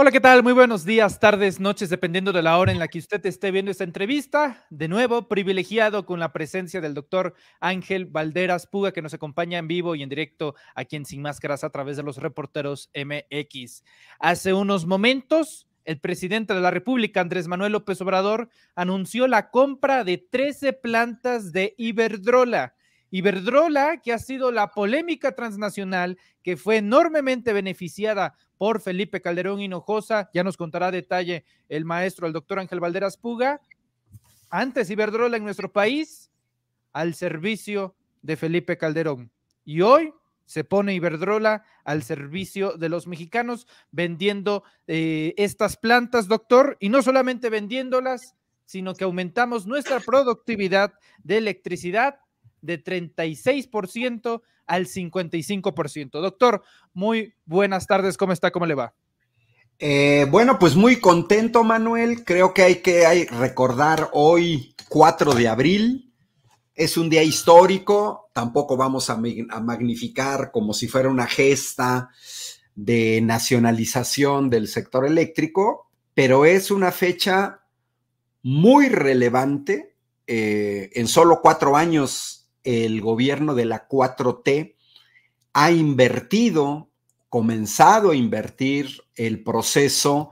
Hola, ¿qué tal? Muy buenos días, tardes, noches, dependiendo de la hora en la que usted esté viendo esta entrevista. De nuevo, privilegiado con la presencia del doctor Ángel Valderas Puga, que nos acompaña en vivo y en directo aquí en Sin Máscaras a través de los reporteros MX. Hace unos momentos, el presidente de la República, Andrés Manuel López Obrador, anunció la compra de 13 plantas de Iberdrola Iberdrola, que ha sido la polémica transnacional que fue enormemente beneficiada por Felipe Calderón Hinojosa, ya nos contará a detalle el maestro, el doctor Ángel Valderas Puga, antes Iberdrola en nuestro país, al servicio de Felipe Calderón. Y hoy se pone Iberdrola al servicio de los mexicanos vendiendo eh, estas plantas, doctor, y no solamente vendiéndolas, sino que aumentamos nuestra productividad de electricidad de 36% al 55%. Doctor, muy buenas tardes, ¿cómo está? ¿Cómo le va? Eh, bueno, pues muy contento, Manuel. Creo que hay que recordar hoy, 4 de abril. Es un día histórico, tampoco vamos a, magnificar como si fuera una gesta de nacionalización del sector eléctrico, pero es una fecha muy relevante. Eh, en solo cuatro años el gobierno de la 4T ha invertido, comenzado a invertir el proceso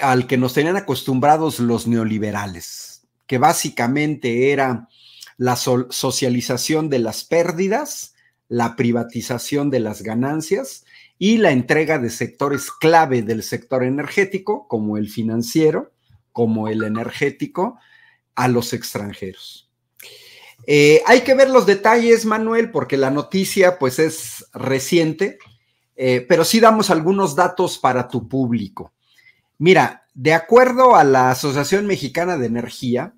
al que nos tenían acostumbrados los neoliberales, que básicamente era la socialización de las pérdidas, la privatización de las ganancias y la entrega de sectores clave del sector energético, como el financiero, como el energético, a los extranjeros. Eh, hay que ver los detalles, Manuel, porque la noticia pues es reciente, eh, pero sí damos algunos datos para tu público. Mira, de acuerdo a la Asociación Mexicana de Energía,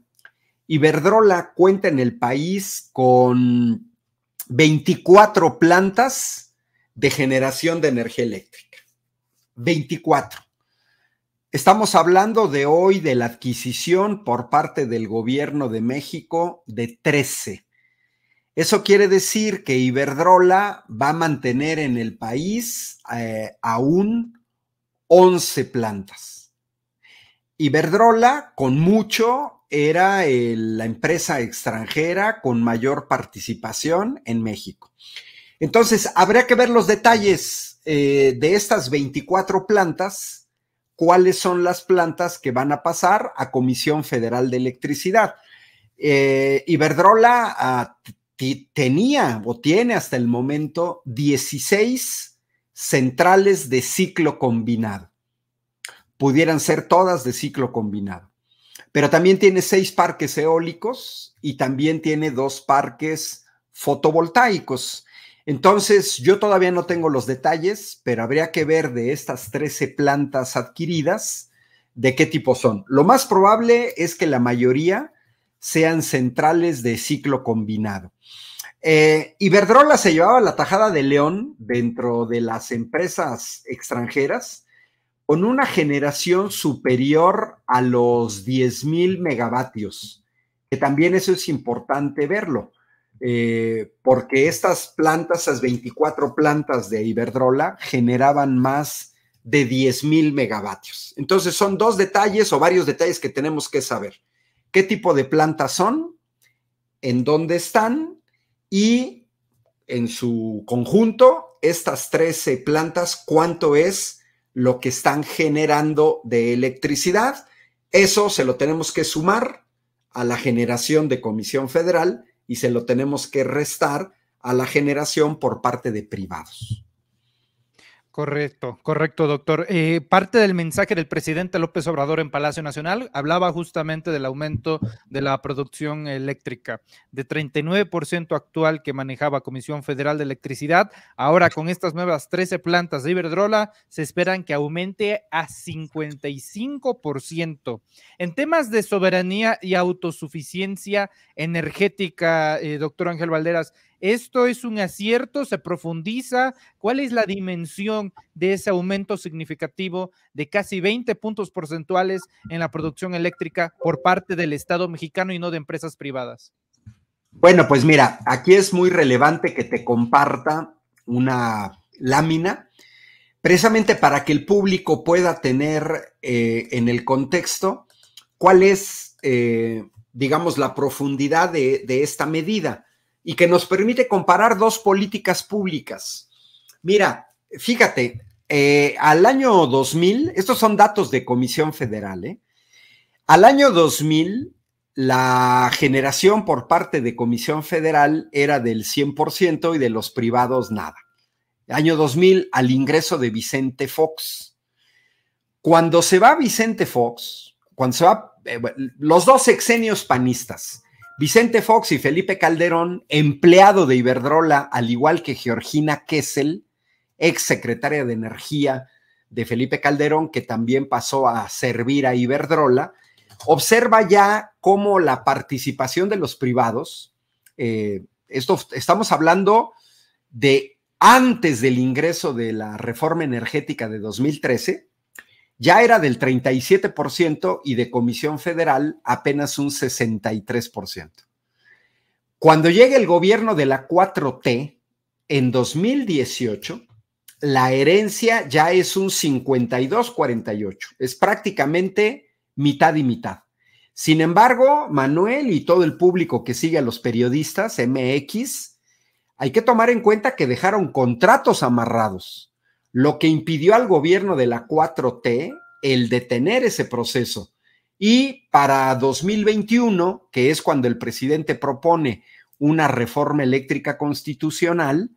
Iberdrola cuenta en el país con 24 plantas de generación de energía eléctrica. 24. Estamos hablando de hoy de la adquisición por parte del gobierno de México de 13. Eso quiere decir que Iberdrola va a mantener en el país eh, aún 11 plantas. Iberdrola, con mucho, era la empresa extranjera con mayor participación en México. Entonces, habría que ver los detalles eh, de estas 24 plantas cuáles son las plantas que van a pasar a Comisión Federal de Electricidad. Eh, Iberdrola ah, tenía o tiene hasta el momento 16 centrales de ciclo combinado. Pudieran ser todas de ciclo combinado. Pero también tiene seis parques eólicos y también tiene dos parques fotovoltaicos. Entonces, yo todavía no tengo los detalles, pero habría que ver de estas 13 plantas adquiridas de qué tipo son. Lo más probable es que la mayoría sean centrales de ciclo combinado. Eh, Iberdrola se llevaba la tajada de león dentro de las empresas extranjeras con una generación superior a los 10.000 megavatios, que también eso es importante verlo. Eh, porque estas plantas, esas 24 plantas de Iberdrola, generaban más de 10 mil megavatios. Entonces son dos detalles o varios detalles que tenemos que saber. ¿Qué tipo de plantas son? ¿En dónde están? Y en su conjunto, estas 13 plantas, ¿cuánto es lo que están generando de electricidad? Eso se lo tenemos que sumar a la generación de Comisión Federal y se lo tenemos que restar a la generación por parte de privados. Correcto, correcto, doctor. Eh, parte del mensaje del presidente López Obrador en Palacio Nacional hablaba justamente del aumento de la producción eléctrica, de 39% actual que manejaba Comisión Federal de Electricidad. Ahora con estas nuevas 13 plantas de Iberdrola se esperan que aumente a 55%. En temas de soberanía y autosuficiencia energética, eh, doctor Ángel Valderas, ¿Esto es un acierto? ¿Se profundiza? ¿Cuál es la dimensión de ese aumento significativo de casi 20 puntos porcentuales en la producción eléctrica por parte del Estado mexicano y no de empresas privadas? Bueno, pues mira, aquí es muy relevante que te comparta una lámina precisamente para que el público pueda tener eh, en el contexto cuál es, eh, digamos, la profundidad de esta medida y que nos permite comparar dos políticas públicas. Mira, fíjate, eh, al año 2000, estos son datos de Comisión Federal, ¿eh? al año 2000 la generación por parte de Comisión Federal era del 100% y de los privados nada. Año 2000 al ingreso de Vicente Fox. Cuando se va Vicente Fox, cuando se va eh, los dos exenios panistas, Vicente Fox y Felipe Calderón, empleado de Iberdrola, al igual que Georgina Kessel, ex secretaria de Energía de Felipe Calderón, que también pasó a servir a Iberdrola, observa ya cómo la participación de los privados, eh, esto estamos hablando de antes del ingreso de la reforma energética de 2013, ya era del 37% y de comisión federal apenas un 63%. Cuando llega el gobierno de la 4T, en 2018, la herencia ya es un 52-48, es prácticamente mitad y mitad. Sin embargo, Manuel y todo el público que sigue a los periodistas MX, hay que tomar en cuenta que dejaron contratos amarrados lo que impidió al gobierno de la 4T el detener ese proceso. Y para 2021, que es cuando el presidente propone una reforma eléctrica constitucional,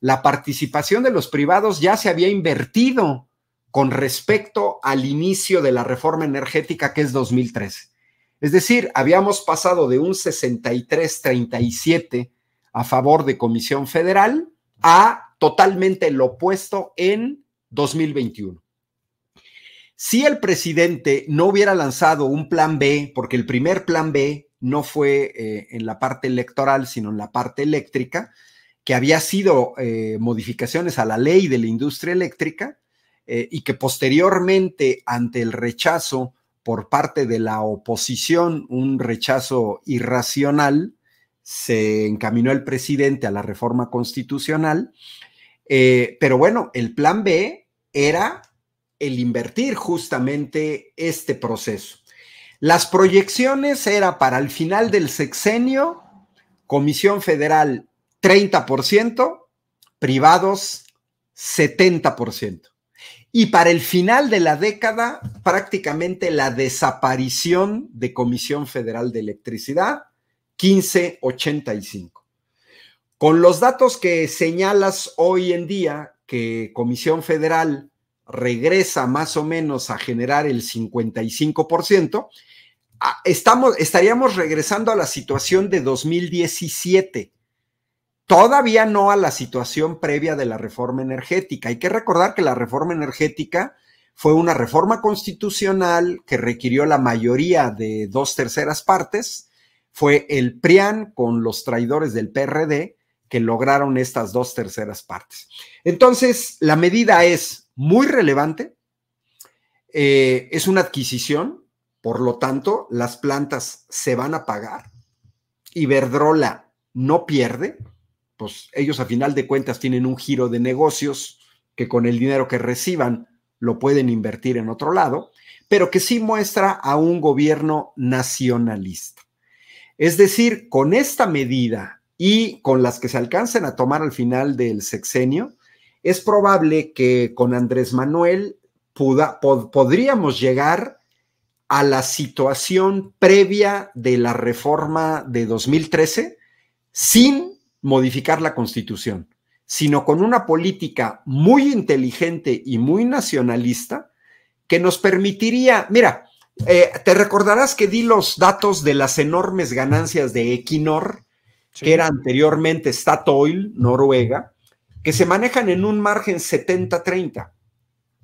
la participación de los privados ya se había invertido con respecto al inicio de la reforma energética que es 2003 Es decir, habíamos pasado de un 63-37 a favor de Comisión Federal a totalmente lo opuesto en 2021. Si el presidente no hubiera lanzado un plan B, porque el primer plan B no fue eh, en la parte electoral, sino en la parte eléctrica, que había sido eh, modificaciones a la ley de la industria eléctrica eh, y que posteriormente, ante el rechazo por parte de la oposición, un rechazo irracional, se encaminó el presidente a la reforma constitucional eh, pero bueno, el plan B era el invertir justamente este proceso. Las proyecciones era para el final del sexenio, Comisión Federal 30%, privados 70%. Y para el final de la década, prácticamente la desaparición de Comisión Federal de Electricidad, 1585. Con los datos que señalas hoy en día, que Comisión Federal regresa más o menos a generar el 55%, ah, estamos, estaríamos regresando a la situación de 2017, todavía no a la situación previa de la reforma energética. Hay que recordar que la reforma energética fue una reforma constitucional que requirió la mayoría de dos terceras partes, fue el PRIAN con los traidores del PRD que lograron estas dos terceras partes. Entonces, la medida es muy relevante, eh, es una adquisición, por lo tanto, las plantas se van a pagar. y Iberdrola no pierde, pues ellos a final de cuentas tienen un giro de negocios que con el dinero que reciban lo pueden invertir en otro lado, pero que sí muestra a un gobierno nacionalista. Es decir, con esta medida y con las que se alcancen a tomar al final del sexenio, es probable que con Andrés Manuel podríamos llegar a la situación previa de la reforma de 2013 sin modificar la constitución, sino con una política muy inteligente y muy nacionalista que nos permitiría, mira, eh, te recordarás que di los datos de las enormes ganancias de Equinor que era anteriormente Statoil, Noruega, que se manejan en un margen 70-30.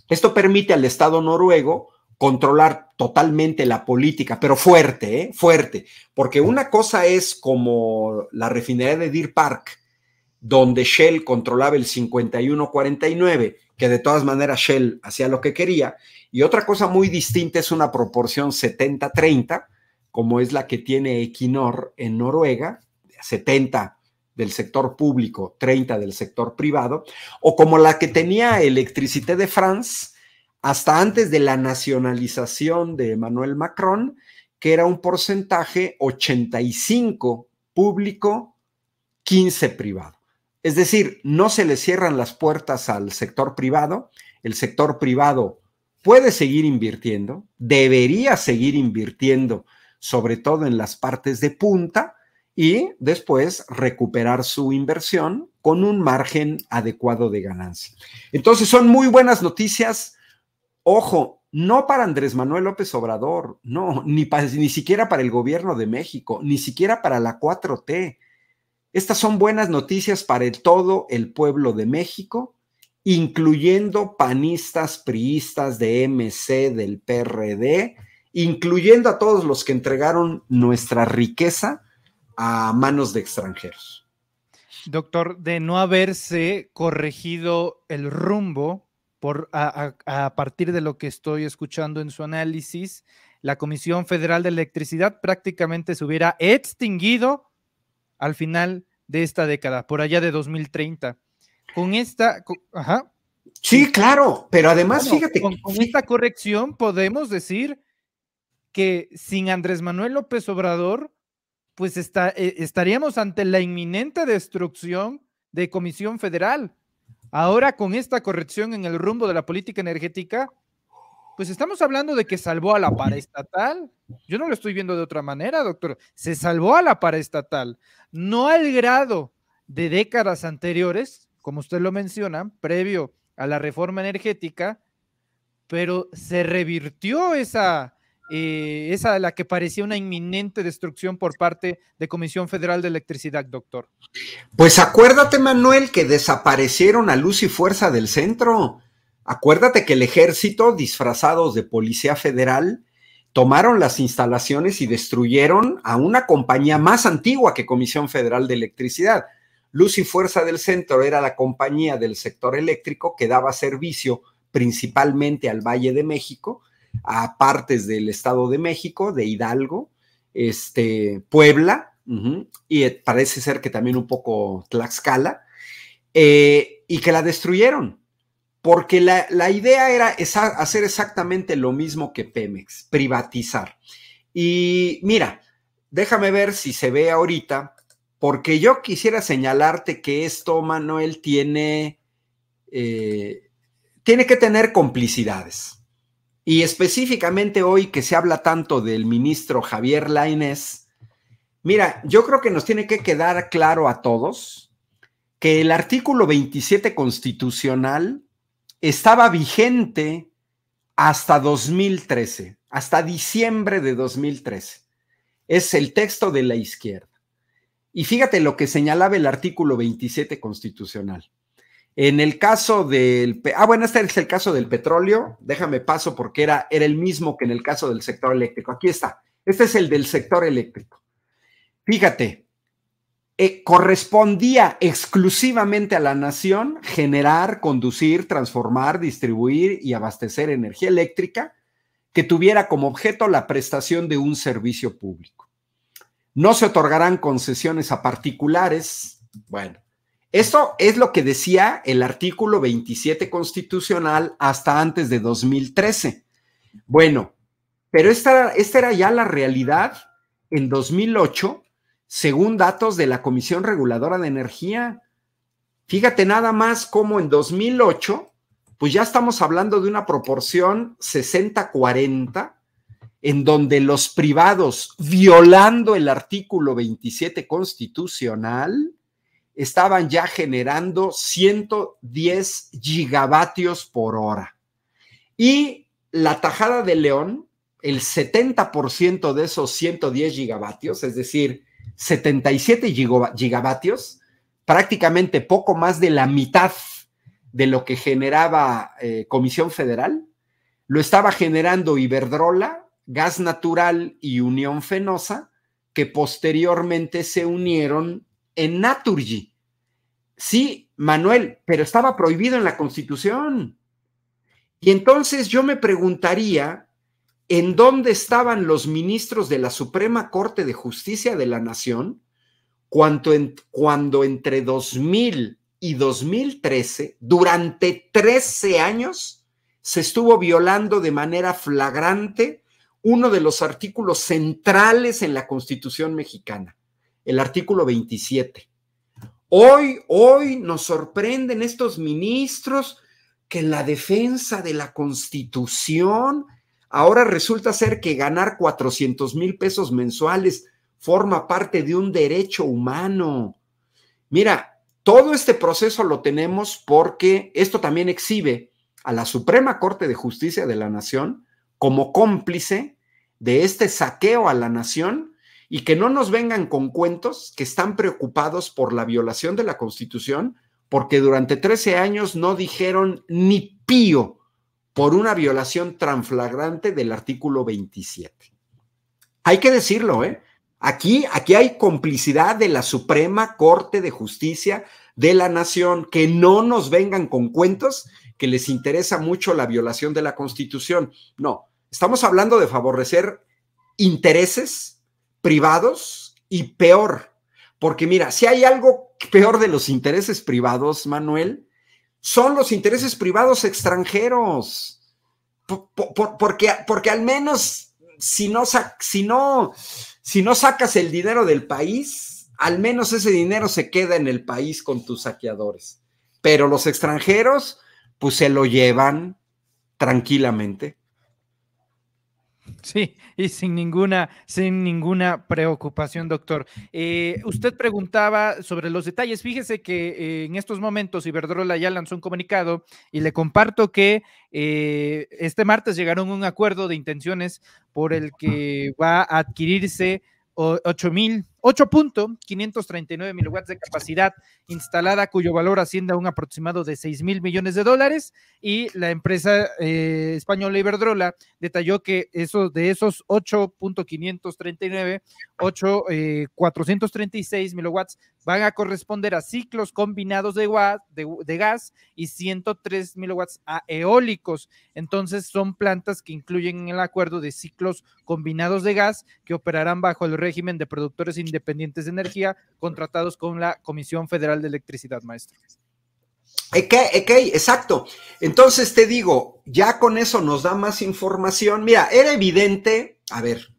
Esto permite al Estado noruego controlar totalmente la política, pero fuerte, ¿eh? fuerte, porque una cosa es como la refinería de Deer Park, donde Shell controlaba el 51-49, que de todas maneras Shell hacía lo que quería, y otra cosa muy distinta es una proporción 70-30, como es la que tiene Equinor en Noruega, 70 del sector público, 30 del sector privado, o como la que tenía Electricité de France hasta antes de la nacionalización de Emmanuel Macron, que era un porcentaje 85 público, 15 privado. Es decir, no se le cierran las puertas al sector privado, el sector privado puede seguir invirtiendo, debería seguir invirtiendo, sobre todo en las partes de punta, y después recuperar su inversión con un margen adecuado de ganancia. Entonces son muy buenas noticias. Ojo, no para Andrés Manuel López Obrador, no, ni, ni siquiera para el gobierno de México, ni siquiera para la 4T. Estas son buenas noticias para todo el pueblo de México, incluyendo panistas, priistas de MC, del PRD, incluyendo a todos los que entregaron nuestra riqueza a manos de extranjeros. Doctor, de no haberse corregido el rumbo por, a, partir de lo que estoy escuchando en su análisis, la Comisión Federal de Electricidad prácticamente se hubiera extinguido al final de esta década, por allá de 2030. Con esta, ajá. Sí, claro, pero además, fíjate. con, esta corrección podemos decir que sin Andrés Manuel López Obrador pues está, eh, estaríamos ante la inminente destrucción de Comisión Federal. Ahora con esta corrección en el rumbo de la política energética, pues estamos hablando de que salvó a la paraestatal. Yo no lo estoy viendo de otra manera, doctor. Se salvó a la paraestatal, no al grado de décadas anteriores, como usted lo menciona, previo a la reforma energética, pero se revirtió esa, eh, Esa a la que parecía una inminente destrucción por parte de Comisión Federal de Electricidad, doctor. Pues acuérdate, Manuel, que desaparecieron a luz y fuerza del centro. Acuérdate que el ejército, disfrazados de policía federal, tomaron las instalaciones y destruyeron a una compañía más antigua que Comisión Federal de Electricidad. Luz y Fuerza del Centro era la compañía del sector eléctrico que daba servicio principalmente al Valle de México a partes del Estado de México, de Hidalgo, este, Puebla, y eh, parece ser que también un poco Tlaxcala, eh, y que la destruyeron, porque la, idea era hacer exactamente lo mismo que Pemex, privatizar. Y mira, déjame ver si se ve ahorita, porque yo quisiera señalarte que esto, Manuel, tiene, eh, tiene que tener complicidades. Y específicamente hoy que se habla tanto del ministro Javier Lainez, mira, yo creo que nos tiene que quedar claro a todos que el artículo 27 constitucional estaba vigente hasta 2013, hasta diciembre de 2013. Es el texto de la izquierda. Y fíjate lo que señalaba el artículo 27 constitucional. En el caso del... Ah, bueno, este es el caso del petróleo. Déjame paso porque era, era el mismo que en el caso del sector eléctrico. Aquí está. Este es el del sector eléctrico. Fíjate, eh, correspondía exclusivamente a la nación generar, conducir, transformar, distribuir y abastecer energía eléctrica que tuviera como objeto la prestación de un servicio público. No se otorgarán concesiones a particulares. Bueno, esto es lo que decía el artículo 27 constitucional hasta antes de 2013. Bueno, pero esta, era ya la realidad en 2008, según datos de la Comisión Reguladora de Energía. Fíjate nada más cómo en 2008, pues ya estamos hablando de una proporción 60-40, en donde los privados, violando el artículo 27 constitucional, estaban ya generando 110 gigavatios por hora. Y la tajada de León, el 70% de esos 110 gigavatios, es decir, 77 gigavatios, prácticamente poco más de la mitad de lo que generaba eh, Comisión Federal, lo estaba generando Iberdrola, Gas Natural y Unión Fenosa, que posteriormente se unieron en Naturgy. Sí, Manuel, pero estaba prohibido en la Constitución. Y entonces yo me preguntaría en dónde estaban los ministros de la Suprema Corte de Justicia de la Nación cuando, cuando entre 2000 y 2013, durante 13 años, se estuvo violando de manera flagrante uno de los artículos centrales en la Constitución mexicana, el artículo 27. Hoy, hoy nos sorprenden estos ministros que en la defensa de la Constitución ahora resulta ser que ganar 400 mil pesos mensuales forma parte de un derecho humano. Mira, todo este proceso lo tenemos porque esto también exhibe a la Suprema Corte de Justicia de la Nación como cómplice de este saqueo a la nación y que no nos vengan con cuentos que están preocupados por la violación de la Constitución porque durante 13 años no dijeron ni pío por una violación tan flagrante del artículo 27. Hay que decirlo, ¿eh? Aquí, aquí hay complicidad de la Suprema Corte de Justicia de la Nación, que no nos vengan con cuentos que les interesa mucho la violación de la Constitución. No, estamos hablando de favorecer intereses privados y peor. Porque mira, si hay algo peor de los intereses privados, Manuel, son los intereses privados extranjeros. porque, porque al menos si no, si, no, si no sacas el dinero del país, al menos ese dinero se queda en el país con tus saqueadores. Pero los extranjeros, pues se lo llevan tranquilamente. Sí, y sin ninguna, sin ninguna preocupación, doctor. Eh, usted preguntaba sobre los detalles. Fíjese que eh, en estos momentos Iberdrola ya lanzó un comunicado y le comparto que eh, este martes llegaron un acuerdo de intenciones por el que va a adquirirse 8 mil 8.539 puntos, de capacidad instalada, cuyo valor asciende a un aproximado de 6 mil millones de dólares. Y la empresa eh, española Iberdrola detalló que esos, de esos 8.539, 8.436 mil watts van a corresponder a ciclos combinados de, gas y 103 megawatts a eólicos. Entonces son plantas que incluyen en el acuerdo de ciclos combinados de gas que operarán bajo el régimen de productores industriales dependientes de energía contratados con la Comisión Federal de Electricidad, maestro. exacto. Entonces te digo, ya con eso nos da más información. Mira, era evidente, a ver,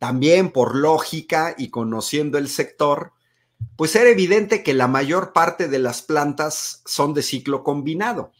también por lógica y conociendo el sector, pues era evidente que la mayor parte de las plantas son de ciclo combinado.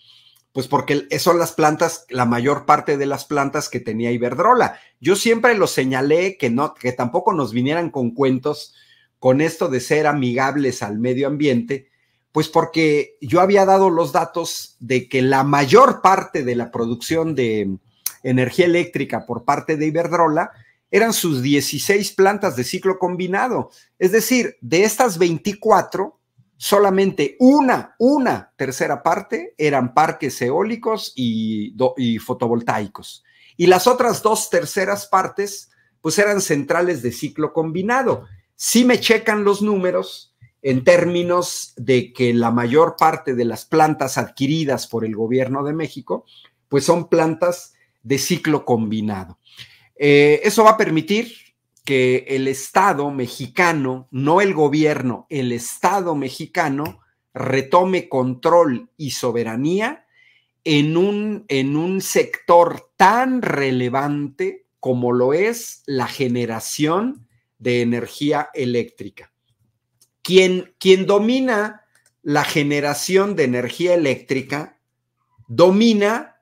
Pues porque son las plantas, la mayor parte de las plantas que tenía Iberdrola. Yo siempre lo señalé que no, que tampoco nos vinieran con cuentos con esto de ser amigables al medio ambiente, pues porque yo había dado los datos de que la mayor parte de la producción de em, energía eléctrica por parte de Iberdrola eran sus 16 plantas de ciclo combinado. Es decir, de estas 24, solamente una, una tercera parte eran parques eólicos y, fotovoltaicos. Y las otras dos terceras partes, pues eran centrales de ciclo combinado. Si me checan los números en términos de que la mayor parte de las plantas adquiridas por el gobierno de México, pues son plantas de ciclo combinado. Eh, eso va a permitir que el Estado mexicano, no el gobierno, el Estado mexicano retome control y soberanía en un, en un sector tan relevante como lo es la generación de energía eléctrica. Quien, quien domina la generación de energía eléctrica, domina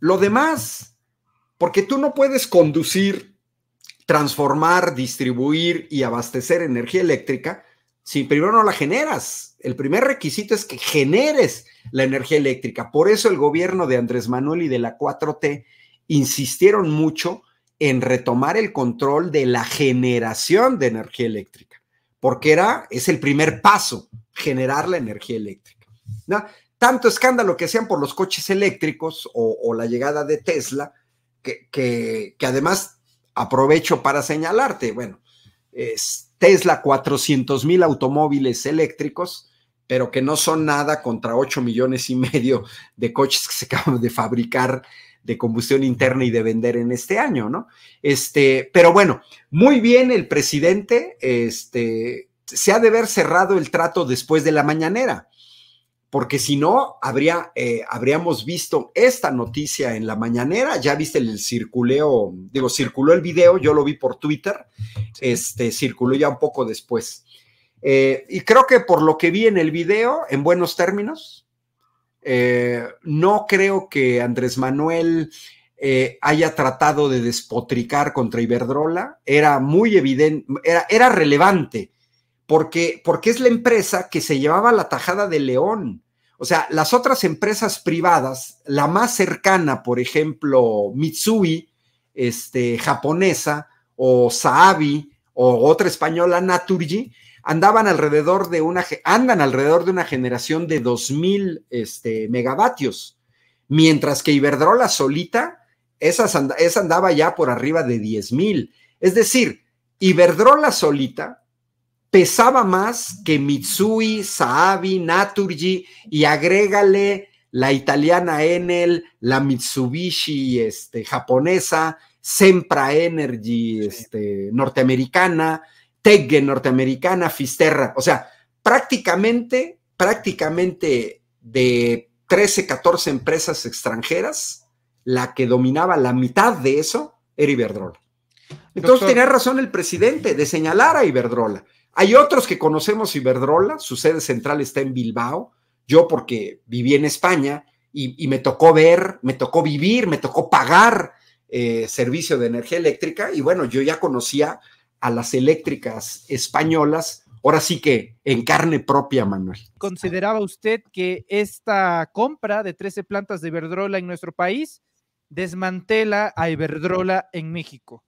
lo demás, porque tú no puedes conducir transformar, distribuir y abastecer energía eléctrica si primero no la generas. El primer requisito es que generes la energía eléctrica. Por eso el gobierno de Andrés Manuel y de la 4T insistieron mucho en retomar el control de la generación de energía eléctrica, porque era, es el primer paso, generar la energía eléctrica. ¿No? Tanto escándalo que hacían por los coches eléctricos o, la llegada de Tesla, que además aprovecho para señalarte, bueno, Tesla 400 mil automóviles eléctricos, pero que no son nada contra 8 millones y medio de coches que se acaban de fabricar de combustión interna y de vender en este año, ¿no? Este, pero bueno, muy bien el presidente, este, se ha de ver cerrado el trato después de la mañanera porque si no, habría, eh, habríamos visto esta noticia en la mañanera, ya viste el circuleo, digo, circuló el video, yo lo vi por Twitter, este, circuló ya un poco después. Eh, y creo que por lo que vi en el video, en buenos términos, eh, no creo que Andrés Manuel haya tratado de despotricar contra Iberdrola, era muy evidente, era, era relevante porque, es la empresa que se llevaba la tajada de León. O sea, las otras empresas privadas, la más cercana, por ejemplo, Mitsui, este, japonesa, o Saabi, o otra española, Naturgy, andaban alrededor de una, andan alrededor de una generación de 2.000 este, megavatios, mientras que Iberdrola solita, esa andaba ya por arriba de 10.000. Es decir, Iberdrola solita pesaba más que Mitsui, Saabi, Naturgy y agrégale la italiana Enel, la Mitsubishi este, japonesa, Sempra Energy este, norteamericana, Tegge norteamericana, Fisterra. O sea, prácticamente, prácticamente de 13, 14 empresas extranjeras, la que dominaba la mitad de eso era Iberdrola. Entonces tenía razón el presidente de señalar a Iberdrola. Hay otros que conocemos Iberdrola, su sede central está en Bilbao, yo porque viví en España y, me tocó ver, me tocó vivir, me tocó pagar eh, servicio de energía eléctrica y bueno, yo ya conocía a las eléctricas españolas, ahora sí que en carne propia, Manuel. ¿Consideraba usted que esta compra de 13 plantas de Iberdrola en nuestro país desmantela a Iberdrola en México?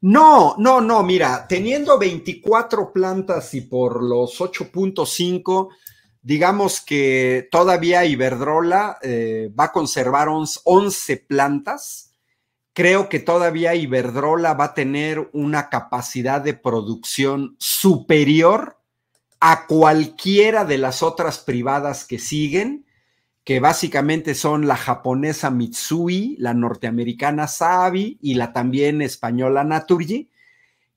No, no, no, mira, teniendo 24 plantas y por los 8.5, digamos que todavía Iberdrola eh, va a conservar 11 plantas. Creo que todavía Iberdrola va a tener una capacidad de producción superior a cualquiera de las otras privadas que siguen que básicamente son la japonesa Mitsui, la norteamericana Savi y la también española Naturgy,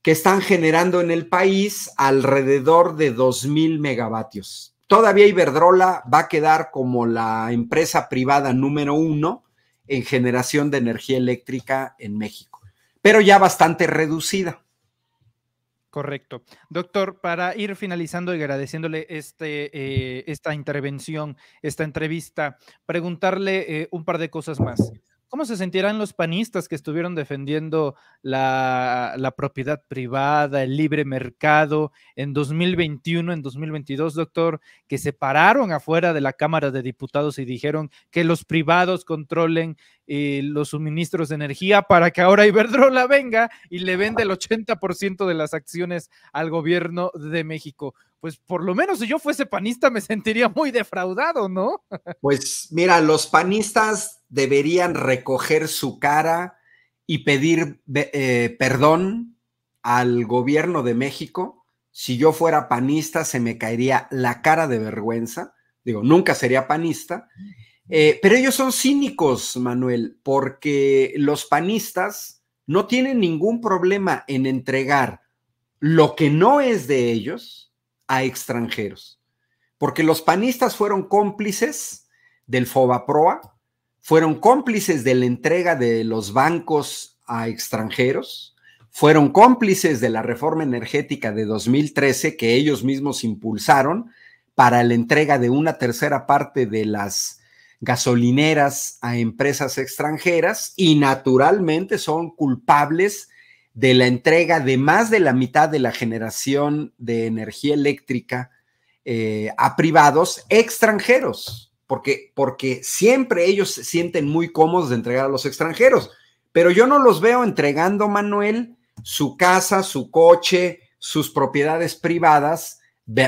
que están generando en el país alrededor de 2.000 megavatios. Todavía Iberdrola va a quedar como la empresa privada número uno en generación de energía eléctrica en México, pero ya bastante reducida. Correcto. Doctor, para ir finalizando y agradeciéndole este, eh, esta intervención, esta entrevista, preguntarle eh, un par de cosas más. ¿Cómo se sentirán los panistas que estuvieron defendiendo la, propiedad privada, el libre mercado en 2021, en 2022, doctor, que se pararon afuera de la Cámara de Diputados y dijeron que los privados controlen eh, los suministros de energía para que ahora Iberdrola venga y le vende el 80% de las acciones al gobierno de México? pues por lo menos si yo fuese panista me sentiría muy defraudado, ¿no? Pues mira, los panistas deberían recoger su cara y pedir eh, perdón al gobierno de México. Si yo fuera panista se me caería la cara de vergüenza. Digo, nunca sería panista. Eh, pero ellos son cínicos, Manuel, porque los panistas no tienen ningún problema en entregar lo que no es de ellos, a extranjeros. Porque los panistas fueron cómplices del FOBAPROA, fueron cómplices de la entrega de los bancos a extranjeros, fueron cómplices de la reforma energética de 2013 que ellos mismos impulsaron para la entrega de una tercera parte de las gasolineras a empresas extranjeras y naturalmente son culpables de la entrega de más de la mitad de la generación de energía eléctrica eh, a privados extranjeros, porque, porque siempre ellos se sienten muy cómodos de entregar a los extranjeros, pero yo no los veo entregando, Manuel, su casa, su coche, sus propiedades privadas,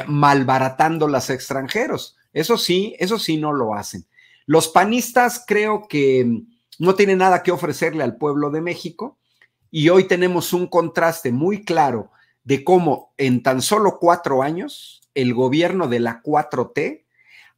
malbaratando a extranjeros. Eso sí, eso sí no lo hacen. Los panistas creo que no tienen nada que ofrecerle al pueblo de México y hoy tenemos un contraste muy claro de cómo en tan solo cuatro años el gobierno de la 4T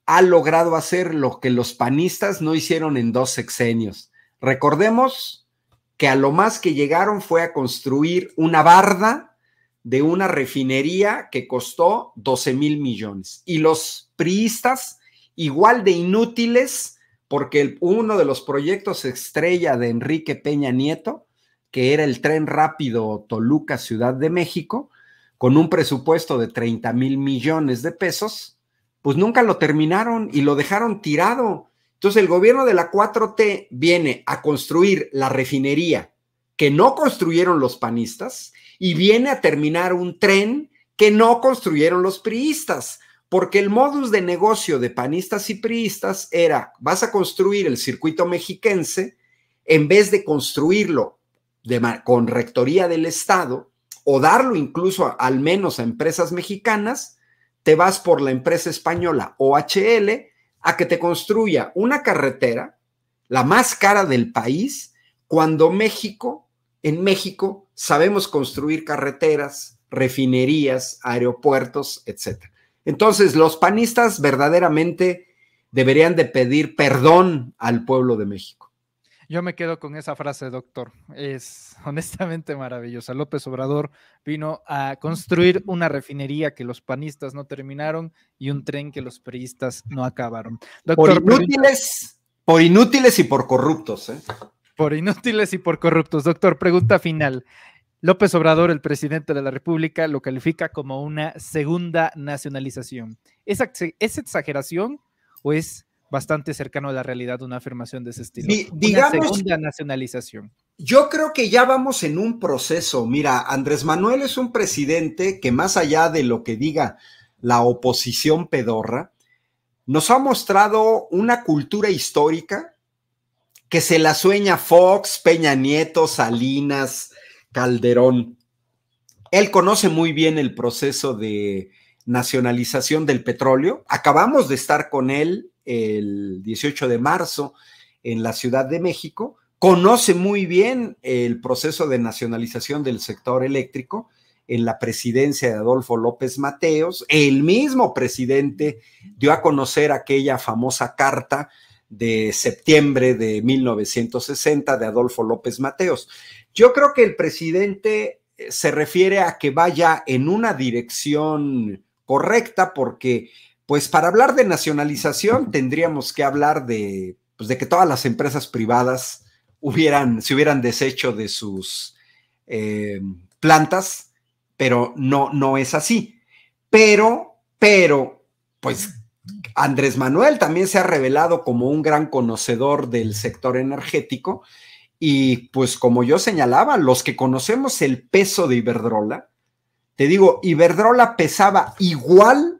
ha logrado hacer lo que los panistas no hicieron en dos sexenios. Recordemos que a lo más que llegaron fue a construir una barda de una refinería que costó 12 mil millones. Y los priistas, igual de inútiles, porque uno de los proyectos estrella de Enrique Peña Nieto que era el tren rápido Toluca Ciudad de México, con un presupuesto de 30 mil millones de pesos, pues nunca lo terminaron y lo dejaron tirado. Entonces el gobierno de la 4T viene a construir la refinería que no construyeron los panistas y viene a terminar un tren que no construyeron los priistas, porque el modus de negocio de panistas y priistas era, vas a construir el circuito mexiquense, en vez de construirlo con rectoría del Estado o darlo incluso al menos a empresas mexicanas, te vas por la empresa española OHL a que te construya una carretera, la más cara del país, cuando México, en México, sabemos construir carreteras, refinerías, aeropuertos, etc. Entonces, los panistas verdaderamente deberían de pedir perdón al pueblo de México. Yo me quedo con esa frase, doctor. Es honestamente maravillosa. López Obrador vino a construir una refinería que los panistas no terminaron y un tren que los peristas no acabaron. por inútiles, y por corruptos. ¿eh? Por inútiles y por corruptos. Doctor, pregunta final. López Obrador, el presidente de la República, lo califica como una segunda nacionalización. ¿Es, es exageración o es bastante cercano a la realidad una afirmación de ese estilo. una segunda nacionalización. Yo creo que ya vamos en un proceso. Mira, Andrés Manuel es un presidente que más allá de lo que diga la oposición pedorra, nos ha mostrado una cultura histórica que se la sueña Fox, Peña Nieto, Salinas, Calderón. Él conoce muy bien el proceso de nacionalización del petróleo. Acabamos de estar con él el 18 de marzo en la Ciudad de México, conoce muy bien el proceso de nacionalización del sector eléctrico en la presidencia de Adolfo López Mateos. El mismo presidente dio a conocer aquella famosa carta de septiembre de 1960 de Adolfo López Mateos. Yo creo que el presidente eh, se refiere a que vaya en una dirección correcta porque pues para hablar de nacionalización tendríamos que hablar de, pues, de que todas las empresas privadas hubieran, se hubieran deshecho de sus eh, plantas, pero no, no es así. Pero, pero, pues Andrés Manuel también se ha revelado como un gran conocedor del sector energético y pues como yo señalaba, los que conocemos el peso de Iberdrola, te digo, Iberdrola pesaba igual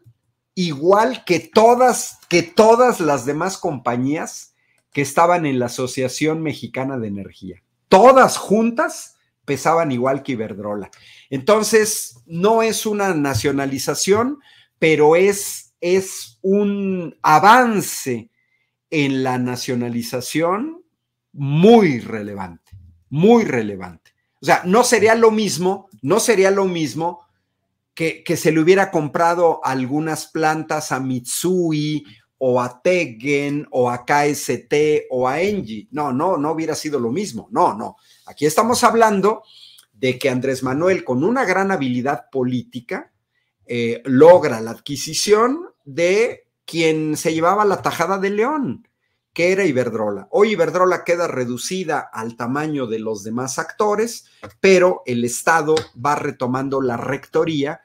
igual que todas, que todas las demás compañías que estaban en la Asociación Mexicana de Energía. Todas juntas pesaban igual que Iberdrola. Entonces, no es una nacionalización, pero es, es un avance en la nacionalización muy relevante, muy relevante. O sea, no sería lo mismo, no sería lo mismo que, se le hubiera comprado algunas plantas a Mitsui o a Tegen o a KST o a Engie. No, no, no hubiera sido lo mismo. No, no. Aquí estamos hablando de que Andrés Manuel, con una gran habilidad política, eh, logra la adquisición de quien se llevaba la tajada de León, que era Iberdrola. Hoy Iberdrola queda reducida al tamaño de los demás actores, pero el Estado va retomando la rectoría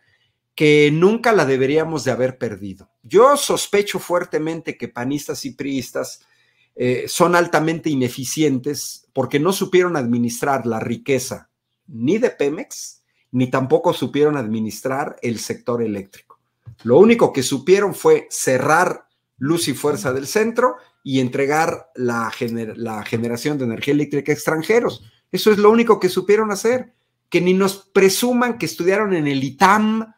que nunca la deberíamos de haber perdido. Yo sospecho fuertemente que panistas y priistas eh, son altamente ineficientes porque no supieron administrar la riqueza ni de Pemex, ni tampoco supieron administrar el sector eléctrico. Lo único que supieron fue cerrar luz y fuerza del centro y entregar la, generación de energía eléctrica a extranjeros. Eso es lo único que supieron hacer. Que ni nos presuman que estudiaron en el ITAM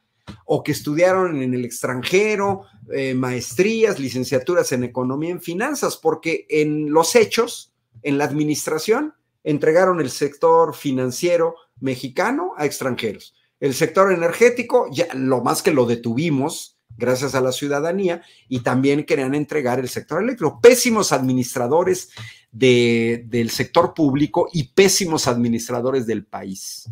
o que estudiaron en el extranjero, eh, maestrías, licenciaturas en economía, en finanzas, porque en los hechos, en la administración, entregaron el sector financiero mexicano a extranjeros. El sector energético, ya lo más que lo detuvimos, gracias a la ciudadanía, y también querían entregar el sector eléctrico. Pésimos administradores del sector público y pésimos administradores del país.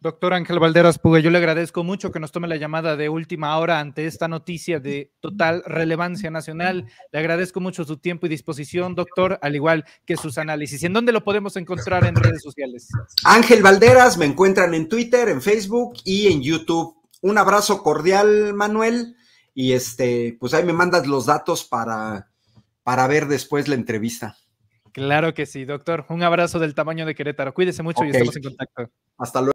Doctor Ángel Valderas Puga, yo le agradezco mucho que nos tome la llamada de última hora ante esta noticia de total relevancia nacional. Le agradezco mucho su tiempo y disposición, doctor, al igual que sus análisis. ¿En dónde lo podemos encontrar en redes sociales? Ángel Valderas, me encuentran en Twitter, en Facebook y en YouTube un abrazo cordial, Manuel, y este, pues ahí me mandas los datos para, para ver después la entrevista. Claro que sí, doctor. Un abrazo del tamaño de Querétaro. Cuídese mucho y estamos en contacto. Hasta luego.